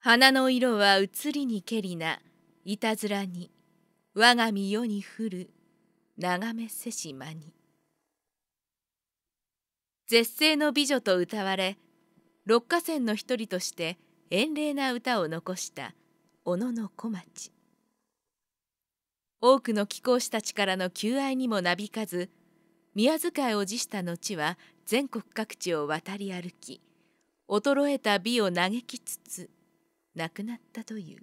花の色は移りにけりないたずらに我が身世に降る眺めせし間に絶世の美女と歌われ六花仙の一人として遠麗な歌を残した小野の小町多くの貴公子たちからの求愛にもなびかず宮遣いを辞した後は全国各地を渡り歩き衰えた美を嘆きつつ亡くなったという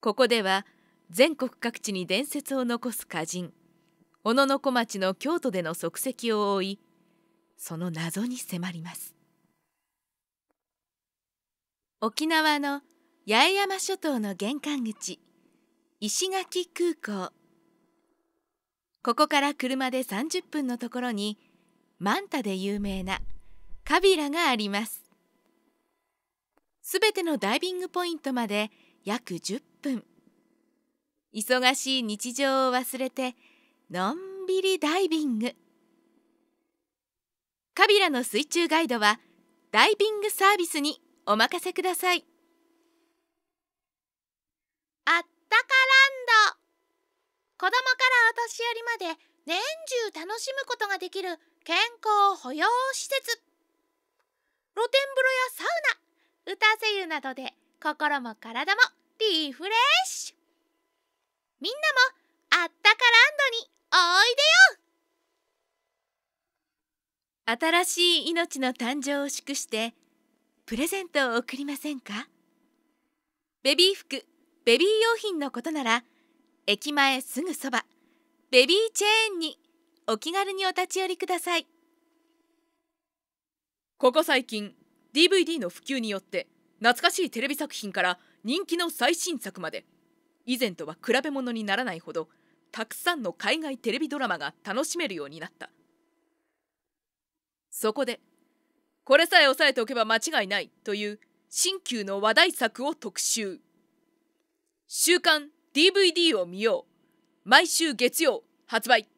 ここでは全国各地に伝説を残す歌人小野小町の京都での足跡を追いその謎に迫ります沖縄の八重山諸島の玄関口石垣空港ここから車で30分のところにマンタで有名なカビラがありますすべてのダイビングポイントまで約10分忙しい日常を忘れてのんびりダイビングカビラの水中ガイドはダイビングサービスにお任せくださいあったかランド子供からお年寄りまで年中楽しむことができる健康保養施設露天風呂やサウナなどで心も体もリフレッシュみんなもあったかランドにおいでよ新しい命の誕生を祝してプレゼントを贈りませんかベビー服ベビー用品のことなら駅前すぐそばベビーチェーンにお気軽にお立ち寄りくださいここ最近 DVD の普及によって懐かしいテレビ作品から人気の最新作まで以前とは比べ物にならないほどたくさんの海外テレビドラマが楽しめるようになったそこでこれさえ押さえておけば間違いないという新旧の話題作を特集週刊 DVD を見よう毎週月曜発売